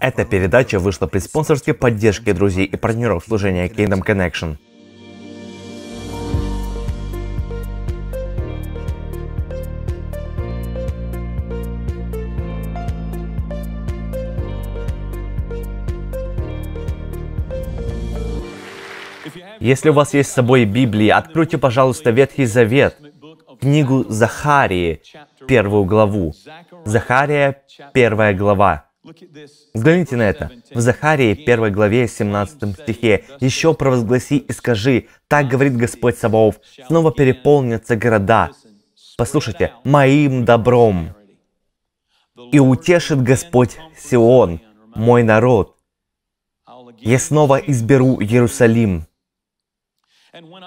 Эта передача вышла при спонсорской поддержке друзей и партнеров служения Kingdom Connection. Если у вас есть с собой Библии, откройте, пожалуйста, Ветхий Завет, книгу Захарии, первую главу. Захария, первая глава. Взгляните на это. В Захарии, 1 главе, 17 стихе. «Еще провозгласи и скажи, так говорит Господь Саваоф, снова переполнятся города». Послушайте, «моим добром». «И утешит Господь Сион, мой народ». «Я снова изберу Иерусалим».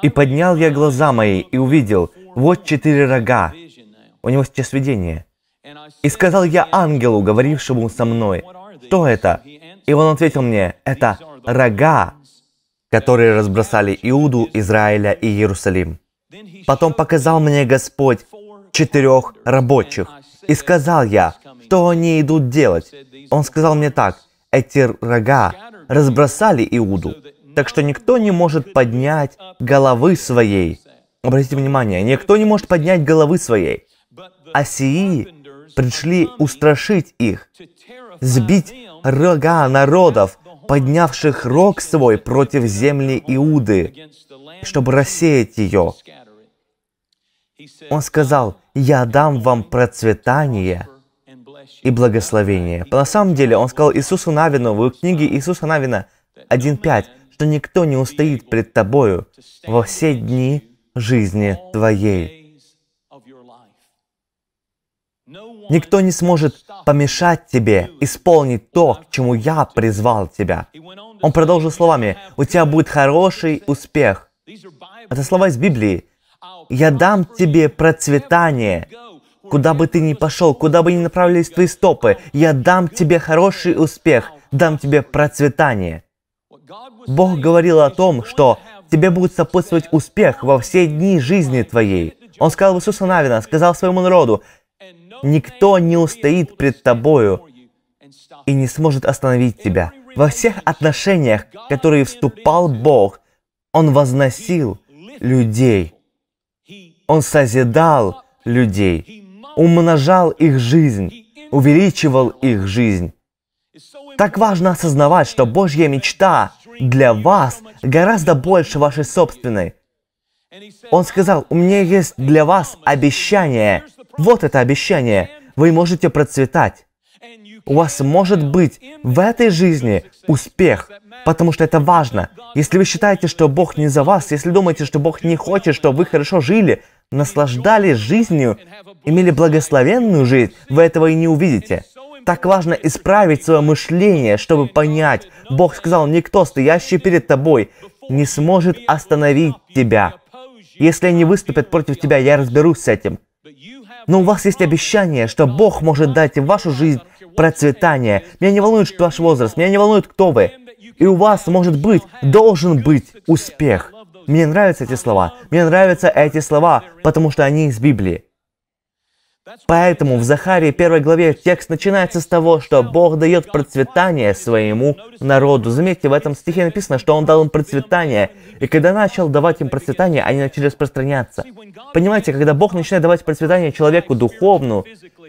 «И поднял я глаза мои и увидел, вот четыре рога». У него сейчас видение – и сказал я ангелу, говорившему со мной, «Что это?» И он ответил мне, «Это рога, которые разбросали Иуду, Израиля и Иерусалим». Потом показал мне Господь четырех рабочих, и сказал я, что они идут делать. Он сказал мне так, эти рога разбросали Иуду, так что никто не может поднять головы своей. Обратите внимание, никто не может поднять головы своей. А сии пришли устрашить их, сбить рога народов, поднявших рог свой против земли Иуды, чтобы рассеять ее. Он сказал, «Я дам вам процветание и благословение». Но на самом деле, он сказал Иисусу Навину, в книге Иисуса Навина 1.5, что никто не устоит пред тобою во все дни жизни твоей. Никто не сможет помешать тебе исполнить то, к чему я призвал тебя. Он продолжил словами, у тебя будет хороший успех. Это слова из Библии. Я дам тебе процветание. Куда бы ты ни пошел, куда бы ни направились твои стопы, я дам тебе хороший успех, дам тебе процветание. Бог говорил о том, что тебе будет сопутствовать успех во все дни жизни твоей. Он сказал Иисусу Навина, сказал своему народу, Никто не устоит пред тобою и не сможет остановить тебя. Во всех отношениях, в которые вступал Бог, Он возносил людей. Он созидал людей, умножал их жизнь, увеличивал их жизнь. Так важно осознавать, что Божья мечта для вас гораздо больше вашей собственной. Он сказал, у меня есть для вас обещание, вот это обещание. Вы можете процветать. У вас может быть в этой жизни успех, потому что это важно. Если вы считаете, что Бог не за вас, если думаете, что Бог не хочет, чтобы вы хорошо жили, наслаждались жизнью, имели благословенную жизнь, вы этого и не увидите. Так важно исправить свое мышление, чтобы понять. Бог сказал, никто, стоящий перед тобой, не сможет остановить тебя. Если они выступят против тебя, я разберусь с этим. Но у вас есть обещание, что Бог может дать в вашу жизнь процветание. Меня не волнует что ваш возраст, меня не волнует, кто вы. И у вас может быть, должен быть успех. Мне нравятся эти слова. Мне нравятся эти слова, потому что они из Библии. Поэтому в Захарии первой главе текст начинается с того, что Бог дает процветание своему народу. Заметьте, в этом стихе написано, что Он дал им процветание. И когда начал давать им процветание, они начали распространяться. Понимаете, когда Бог начинает давать процветание человеку духовно,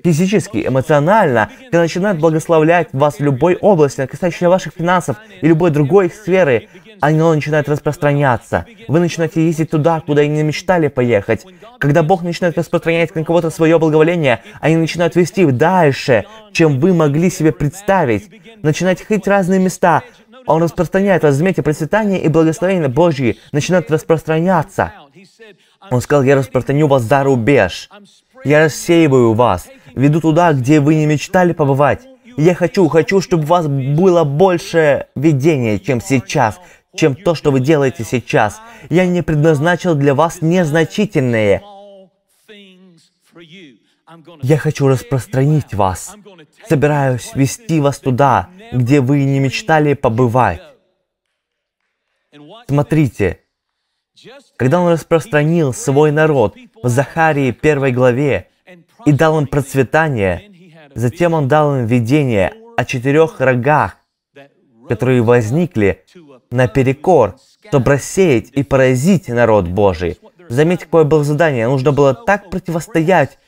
физически, эмоционально, когда начинает благословлять вас в любой области, касающейся ваших финансов и любой другой сферы, оно начинает распространяться. Вы начинаете ездить туда, куда и не мечтали поехать. Когда Бог начинает распространять на кого-то свое благоволение, они начинают вести дальше, чем вы могли себе представить. Начинать ходить разные места. Он распространяет, разумеете, процветание и благословение Божьи начинают распространяться. Он сказал, я распространю вас за рубеж. Я рассеиваю вас, веду туда, где вы не мечтали побывать. Я хочу, хочу, чтобы у вас было больше видения, чем сейчас, чем то, что вы делаете сейчас. Я не предназначил для вас незначительные. Я хочу распространить вас. Собираюсь вести вас туда, где вы не мечтали побывать. Смотрите, когда он распространил свой народ в Захарии первой главе и дал им процветание, затем он дал им видение о четырех рогах, которые возникли наперекор, чтобы рассеять и поразить народ Божий. Заметьте, какое было задание. Нужно было так противостоять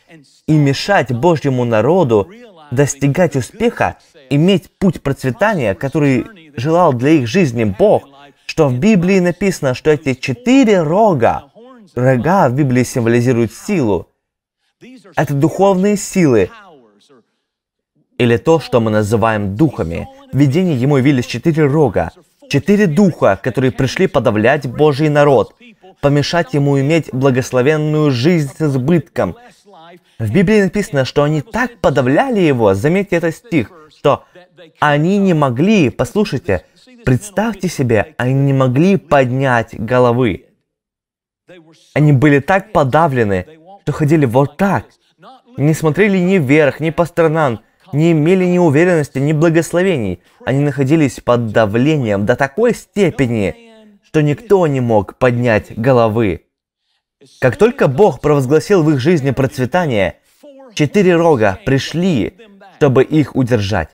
и мешать Божьему народу достигать успеха, иметь путь процветания, который желал для их жизни Бог, что в Библии написано, что эти четыре рога, рога в Библии символизируют силу. Это духовные силы, или то, что мы называем духами. В видении ему явились четыре рога четыре духа, которые пришли подавлять Божий народ, помешать ему иметь благословенную жизнь с избытком. В Библии написано, что они так подавляли его, заметьте этот стих, что они не могли, послушайте, представьте себе, они не могли поднять головы. Они были так подавлены, что ходили вот так, не смотрели ни вверх, ни по сторонам, не имели ни уверенности, ни благословений. Они находились под давлением до такой степени, что никто не мог поднять головы. Как только Бог провозгласил в их жизни процветание, четыре рога пришли, чтобы их удержать.